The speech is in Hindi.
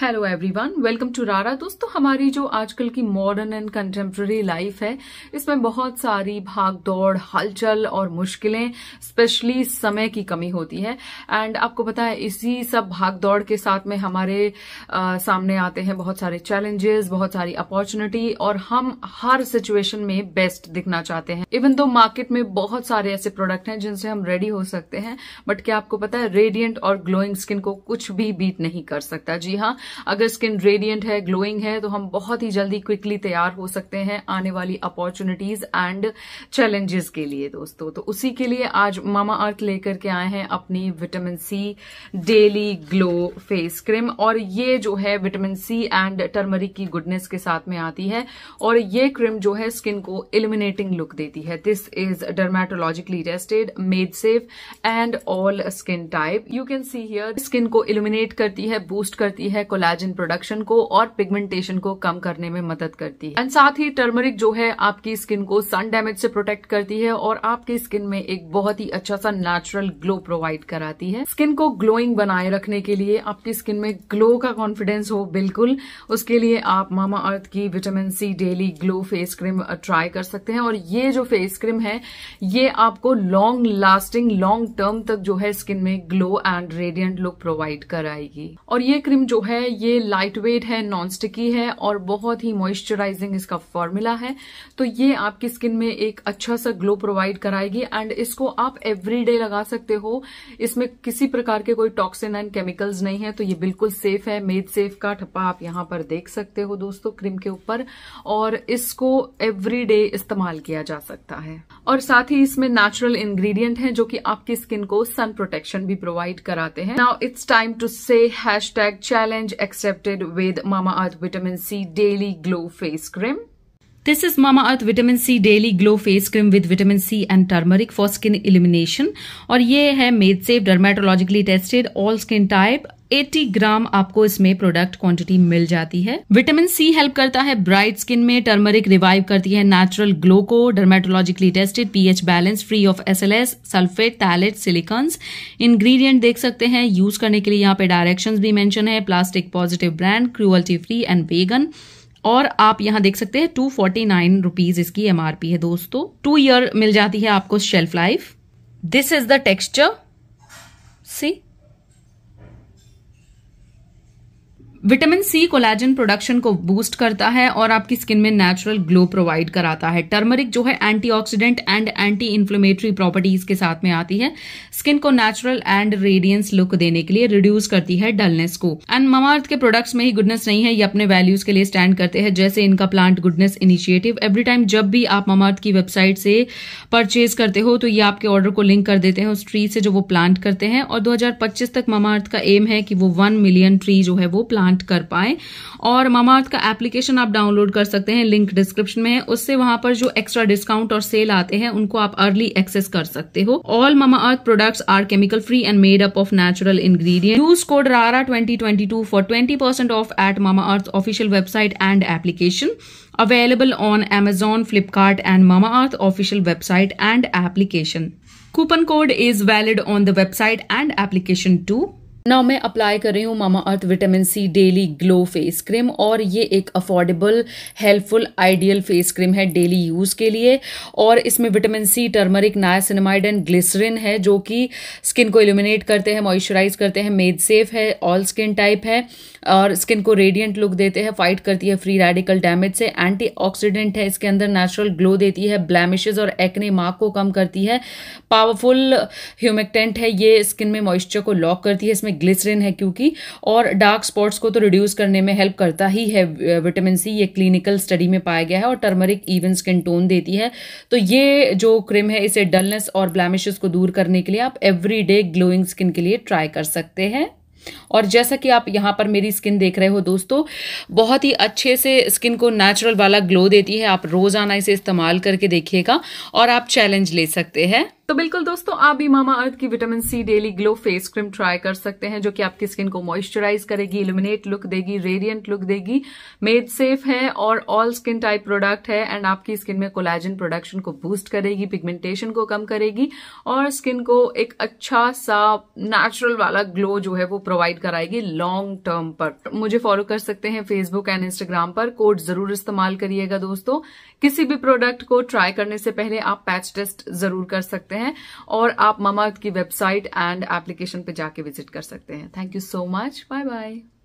हेलो एवरीवन वेलकम टू रारा दोस्तों हमारी जो आजकल की मॉडर्न एंड कंटेम्प्रेरी लाइफ है इसमें बहुत सारी भाग दौड़ हलचल और मुश्किलें स्पेशली समय की कमी होती है एंड आपको पता है इसी सब भाग दौड़ के साथ में हमारे आ, सामने आते हैं बहुत सारे चैलेंजेस बहुत सारी अपॉर्चुनिटी और हम हर सिचुएशन में बेस्ट दिखना चाहते हैं इवन दो मार्केट में बहुत सारे ऐसे प्रोडक्ट हैं जिनसे हम रेडी हो सकते हैं बट क्या आपको पता है रेडियंट और ग्लोइंग स्किन को कुछ भी बीट नहीं कर सकता जी हाँ अगर स्किन रेडियंट है ग्लोइंग है तो हम बहुत ही जल्दी क्विकली तैयार हो सकते हैं आने वाली अपॉर्चुनिटीज एंड चैलेंजेस के लिए दोस्तों तो उसी के लिए आज मामा अर्थ लेकर के आए हैं अपनी vitamin C daily glow face cream और ये जो है विटामिन सी एंड टर्मरिक की गुडनेस के साथ में आती है और ये क्रीम जो है स्किन को इलिमिनेटिंग लुक देती है this is dermatologically tested made safe and all skin type you can see here skin को इलिमिनेट करती है बूस्ट करती है कोलाजिन प्रोडक्शन को और पिगमेंटेशन को कम करने में मदद करती है एंड साथ ही टर्मरिक जो है आपकी स्किन को सन डैमेज से प्रोटेक्ट करती है और आपकी स्किन में एक बहुत ही अच्छा सा नेचुरल ग्लो प्रोवाइड कराती है स्किन को ग्लोइंग बनाए रखने के लिए आपकी स्किन में ग्लो का कॉन्फिडेंस हो बिल्कुल उसके लिए आप मामा अर्थ की vitamin C daily glow face cream try कर सकते हैं और ये जो फेस क्रीम है ये आपको लॉन्ग लास्टिंग लॉन्ग टर्म तक जो है स्किन में glow and radiant look provide कराएगी और ये क्रीम जो है है ये लाइट वेट है नॉन स्टिकी है और बहुत ही मॉइस्चराइजिंग इसका फॉर्मूला है तो ये आपकी स्किन में एक अच्छा सा ग्लो प्रोवाइड कराएगी एंड इसको आप एवरीडे लगा सकते हो इसमें किसी प्रकार के कोई टॉक्सिन एंड केमिकल्स नहीं है तो ये बिल्कुल सेफ है मेड सेफ का ठप्पा आप यहां पर देख सकते हो दोस्तों क्रीम के ऊपर और इसको डे इस्तेमाल किया जा सकता है और साथ ही इसमें नेचुरल इन्ग्रीडियंट है जो कि आपकी स्किन को सन प्रोटेक्शन भी प्रोवाइड कराते हैं now it's time to say hashtag challenge accepted with Mama Earth Vitamin C Daily Glow Face Cream. This is Mama Earth Vitamin C Daily Glow Face Cream with Vitamin C and Turmeric for Skin Illumination और ये है made safe, dermatologically tested, all skin type, 80 ग्राम आपको इसमें प्रोडक्ट क्वांटिटी मिल जाती है विटामिन सी हेल्प करता है ब्राइट स्किन में टर्मरिक रिवाइव करती है नेचुरल ग्लो को dermatologically tested pH balance free of SLS sulphate phthalate silicones ingredient देख सकते हैं यूज करने के लिए यहाँ पे डायरेक्शन भी मैंशन है plastic positive brand cruelty free and vegan और आप यहाँ देख सकते हैं टू फोर्टी नाइन रुपीज इसकी एमआरपी है दोस्तों टू ईयर मिल जाती है आपको shelf life this is the texture C vitamin C collagen production को बूस्ट करता है और आपकी स्किन में नेचुरल ग्लो प्रोवाइड कराता है टर्मरिक जो है antioxidant and anti inflammatory properties के साथ में आती है स्किन को नेचुरल एंड रेडियंस लुक देने के लिए रिड्यूस करती है डलनेस को एंड ममार्थ के प्रोडक्ट्स में ही गुडनेस नहीं है ये अपने वैल्यूज के लिए स्टैंड करते हैं जैसे इनका plant goodness initiative every time जब भी आप ममार्थ की वेबसाइट से परचेज करते हो तो ये आपके ऑर्डर को लिंक कर देते हैं उस ट्री से जो वो प्लांट करते हैं और दो तक ममार्थ का एम है कि वो वन मिलियन ट्री जो है वो प्लांट ग्रांट कर पाए और मामाअर्थ का एप्लीकेशन आप डाउनलोड कर सकते हैं लिंक डिस्क्रिप्शन में है उससे वहां पर जो एक्स्ट्रा डिस्काउंट और सेल आते हैं उनको आप अर्ली एक्सेस कर सकते हो all Mamaearth products are chemical free and made up of natural ingredient use code रारा twenty twenty two for twenty percent off at Mamaearth official website and application available on Amazon Flipkart and Mamaearth official website and application coupon code is valid on the website and application too now मैं अप्लाई कर रही हूँ Mamaearth vitamin C daily glow face cream और ये एक affordable helpful ideal face cream है डेली यूज़ के लिए और इसमें vitamin C turmeric niacinamide and glycerin है जो कि स्किन को इल्यूमिनेट करते हैं मॉइस्चराइज करते हैं मेड सेफ है ऑल स्किन टाइप है और स्किन को रेडियंट लुक देते हैं फाइट करती है फ्री रेडिकल डैमेज से ऑक्सीडेंट है इसके अंदर नेचुरल ग्लो देती है ब्लैमिशेज और एक्ने मार्क को कम करती है पावरफुल ह्यूमेक्टेंट है ये स्किन में मॉइस्चर को लॉक करती है इसमें ग्लिसरिन है क्योंकि और डार्क स्पॉट्स को तो रिड्यूस करने में हेल्प करता ही है विटामिन सी ये क्लिनिकल स्टडी में पाया गया है और टर्मरिक इवन स्किन टोन देती है तो ये जो क्रीम है इसे डलनेस और ब्लैमिशेस को दूर करने के लिए आप एवरी डे ग्लोइंग स्किन के लिए ट्राई कर सकते हैं और जैसा कि आप यहाँ पर मेरी स्किन देख रहे हो दोस्तों बहुत ही अच्छे से स्किन को नेचुरल वाला ग्लो देती है आप रोज़ाना इसे इस्तेमाल करके देखिएगा और आप चैलेंज ले सकते हैं तो बिल्कुल दोस्तों आप भी मामा अर्थ की vitamin C daily glow face cream try कर सकते हैं जो कि आपकी स्किन को मॉइस्चराइज करेगी इल्यूमिनेट लुक देगी रेडियंट लुक देगी मेड सेफ है और ऑल स्किन टाइप प्रोडक्ट है एंड आपकी स्किन में कोलाजन प्रोडक्शन को बूस्ट करेगी पिगमेंटेशन को कम करेगी और स्किन को एक अच्छा सा नेचुरल वाला ग्लो जो है वो प्रोवाइड कराएगी लॉन्ग टर्म पर मुझे फॉलो कर सकते हैं फेसबुक एंड इंस्टाग्राम पर कोड जरूर इस्तेमाल करिएगा दोस्तों किसी भी प्रोडक्ट को ट्राई करने से पहले आप पैच टेस्ट जरूर कर सकते हैं सकते हैं और आप मामा की वेबसाइट एंड एप्लीकेशन पे जाके विजिट कर सकते हैं thank you so much bye bye